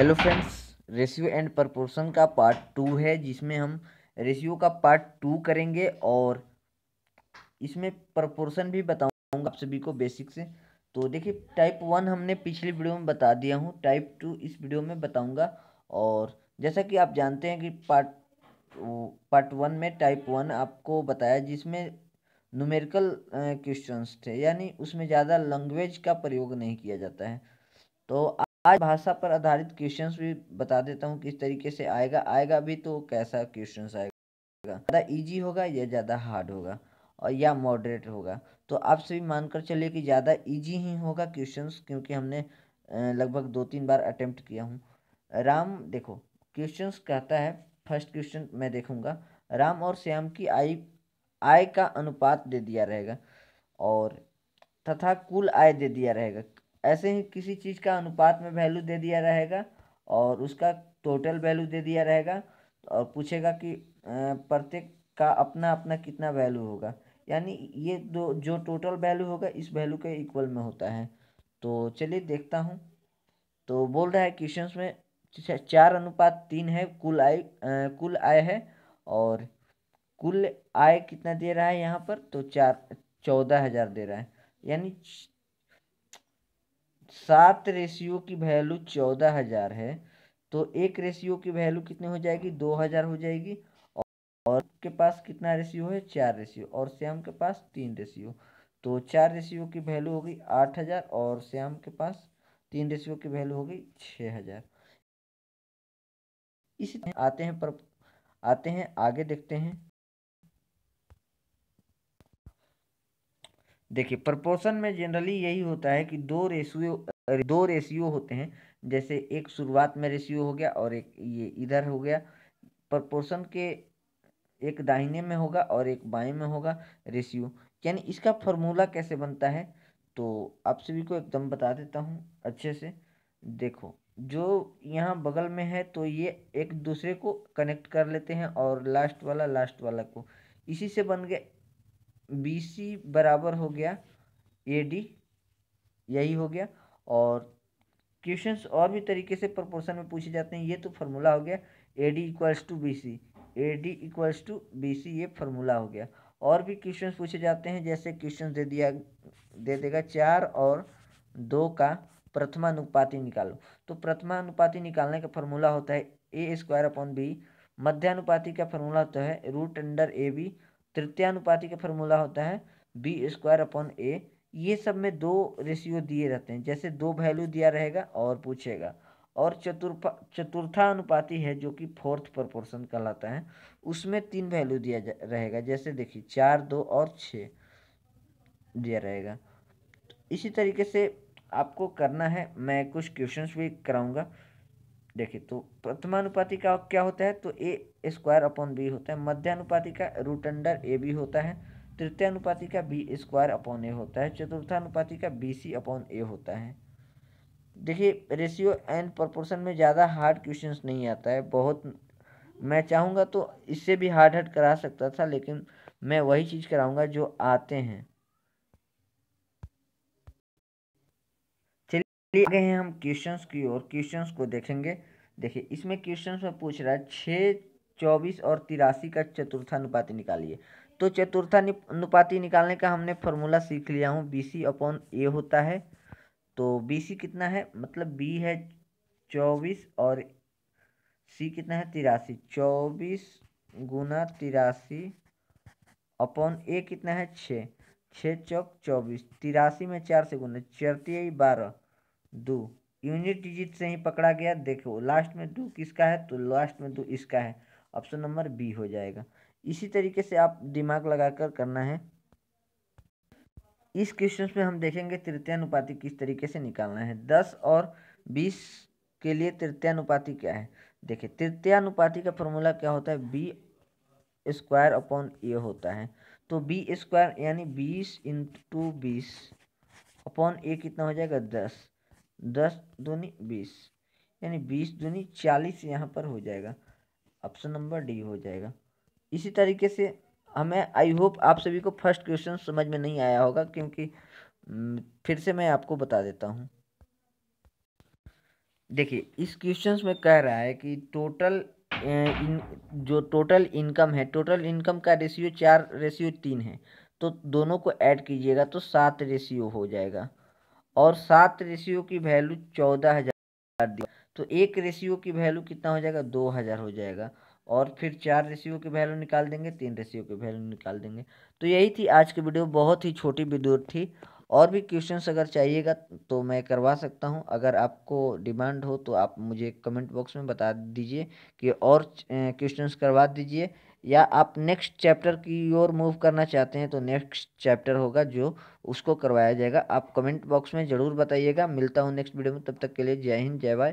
hello friends ratio and proportion का part two है जिसमें हम रेशियो का पार्ट टू करेंगे और इसमें प्रपोर्सन भी बताऊंगा आप सभी को बेसिक से तो देखिए टाइप वन हमने पिछले वीडियो में बता दिया हूँ टाइप टू इस वीडियो में बताऊंगा और जैसा कि आप जानते हैं कि पार्ट पार्ट वन में टाइप वन आपको बताया जिसमें नूमेरिकल क्वेश्चंस थे यानी उसमें ज़्यादा लैंग्वेज का प्रयोग नहीं किया जाता है तो आज भाषा पर आधारित क्वेश्चंस भी बता देता हूँ किस तरीके से आएगा आएगा भी तो कैसा क्वेश्चंस आएगा ज़्यादा इजी होगा या ज़्यादा हार्ड होगा और या मॉडरेट होगा तो आप सभी मानकर चलिए कि ज़्यादा इजी ही होगा क्वेश्चंस क्योंकि हमने लगभग दो तीन बार अटेम्प्ट किया हूँ राम देखो क्वेश्चन कहता है फर्स्ट क्वेश्चन मैं देखूँगा राम और श्याम की आय आय का अनुपात दे दिया रहेगा और तथा कुल आय दे दिया रहेगा ऐसे ही किसी चीज़ का अनुपात में वैल्यू दे दिया रहेगा और उसका टोटल वैल्यू दे दिया रहेगा और पूछेगा कि प्रत्येक का अपना अपना कितना वैल्यू होगा यानी ये दो जो टोटल वैल्यू होगा इस वैल्यू के इक्वल में होता है तो चलिए देखता हूँ तो बोल रहा है क्वेश्चन में चार अनुपात तीन है कुल आय कुल आय है और कुल आय कितना दे रहा है यहाँ पर तो चार चौदह हज़ार दे रहा है यानी सात रेशियो की वैल्यू चौदह हज़ार है तो एक रेशियो की वैल्यू कितनी हो जाएगी दो हज़ार हो जाएगी और के पास कितना रेशियो है चार रेशियो और श्याम के पास तीन रेशियो तो चार रेशियो की वैल्यू हो गई आठ हज़ार और श्याम के पास तीन रेशियो की वैल्यू हो गई छः हज़ार इसी आते हैं पर आते हैं आगे देखते हैं देखिए प्रपोर्सन में जनरली यही होता है कि दो रेशियो दो रेशियो होते हैं जैसे एक शुरुआत में रेशियो हो गया और एक ये इधर हो गया प्रपोर्सन के एक दाहिने में होगा और एक बाएं में होगा रेशियो यानी इसका फॉर्मूला कैसे बनता है तो आप सभी को एकदम बता देता हूँ अच्छे से देखो जो यहाँ बगल में है तो ये एक दूसरे को कनेक्ट कर लेते हैं और लास्ट वाला लास्ट वाला को इसी से बन गया बी सी बराबर हो गया ए डी यही हो गया और क्वेश्चंस और भी तरीके से प्रपोर्सन में पूछे जाते हैं ये तो फार्मूला हो गया A D equals to B C A D equals to B C ये फार्मूला हो गया और भी क्वेश्चंस पूछे जाते हैं जैसे क्वेश्चन दे दिया दे देगा चार और दो का प्रथमानुपाति निकालो तो प्रथमानुपाति निकालने का फार्मूला होता है ए स्क्वायर अपॉन बी मध्यानुपाति का फार्मूला होता है रूट अंडर ए बी तृतीयानुपाति का फॉर्मूला होता है बी स्क्वायर अपॉन ए ये सब में दो रेशियो दिए रहते हैं जैसे दो वैल्यू दिया रहेगा और पूछेगा और चतुर्था अनुपाति है जो कि फोर्थ प्रपोर्सन कहलाता है उसमें तीन वैल्यू दिया रहेगा जैसे देखिए चार दो और छः दिया रहेगा इसी तरीके से आपको करना है मैं कुछ क्वेश्चंस भी कराऊंगा देखिए तो प्रथमानुपाति का क्या होता है तो ए स्क्वायर अपॉन बी होता है मध्यानुपाति का रूट अंडर ए बी होता है तृतीयानुपाति का बी स्क्वायर अपॉन ए होता है चतुर्थानुपाति का बी सी अपॉन ए होता है देखिए रेशियो एंड प्रोपोर्शन में ज़्यादा हार्ड क्वेश्चन नहीं आता है बहुत मैं चाहूँगा तो इससे भी हार्ड हार्ड करा सकता था लेकिन मैं वही चीज़ कराऊँगा जो आते हैं चलिए आगे हैं हम क्वेश्चंस की ओर क्वेश्चंस को देखेंगे देखिए इसमें क्वेश्चन में पूछ रहा है छः चौबीस और तिरासी का चतुर्थानुपाती निकालिए तो अनुपाति निकालने का हमने फॉर्मूला सीख लिया हूँ बी सी अपॉन ए होता है तो बी सी कितना है मतलब बी है चौबीस और सी कितना है तिरासी चौबीस गुना तिरासी अपॉन ए कितना है छः छः चौक चौबीस तिरासी में चार से गुना चरती बारह दो यूनिट डिजिट से ही पकड़ा गया देखो लास्ट में दो किसका है तो लास्ट में दो इसका है ऑप्शन नंबर बी हो जाएगा इसी तरीके से आप दिमाग लगाकर करना है इस क्वेश्चन में हम देखेंगे तृतीयानुपाति किस तरीके से निकालना है दस और बीस के लिए तृतीयानुपाति क्या है देखिए तृतीयानुपाति का फॉर्मूला क्या होता है बी स्क्वायर अपॉन ए होता है तो बी स्क्वायर यानी बीस इंटू बीस अपॉन ए कितना हो जाएगा दस दस दूनी बीस यानी बीस दूनी चालीस यहाँ पर हो जाएगा ऑप्शन नंबर डी हो जाएगा इसी तरीके से हमें आई होप आप सभी को फर्स्ट क्वेश्चन समझ में नहीं आया होगा क्योंकि हम्म, फिर से मैं आपको बता देता हूँ देखिए इस क्वेश्चन में कह रहा है कि टोटल इन जो टोटल इनकम है टोटल इनकम का रेशियो चार रेशियो तीन है तो दोनों को ऐड कीजिएगा तो सात रेशियो हो जाएगा और सात रेशियो की वैल्यू चौदह हज़ार दी तो एक रेशियो की वैल्यू कितना हो जाएगा दो हज़ार हो जाएगा और फिर चार रेशियो की वैल्यू निकाल देंगे तीन रेशियो की वैल्यू निकाल देंगे तो यही थी आज की वीडियो बहुत ही छोटी वीडियो थी और भी क्वेश्चंस अगर चाहिएगा तो मैं करवा सकता हूं अगर आपको डिमांड हो तो आप मुझे कमेंट बॉक्स में बता दीजिए कि और क्वेश्चंस करवा दीजिए या आप नेक्स्ट चैप्टर की ओर मूव करना चाहते हैं तो नेक्स्ट चैप्टर होगा जो उसको करवाया जाएगा आप कमेंट बॉक्स में ज़रूर बताइएगा मिलता हूँ नेक्स्ट वीडियो में तब तक के लिए जय हिंद जय भाई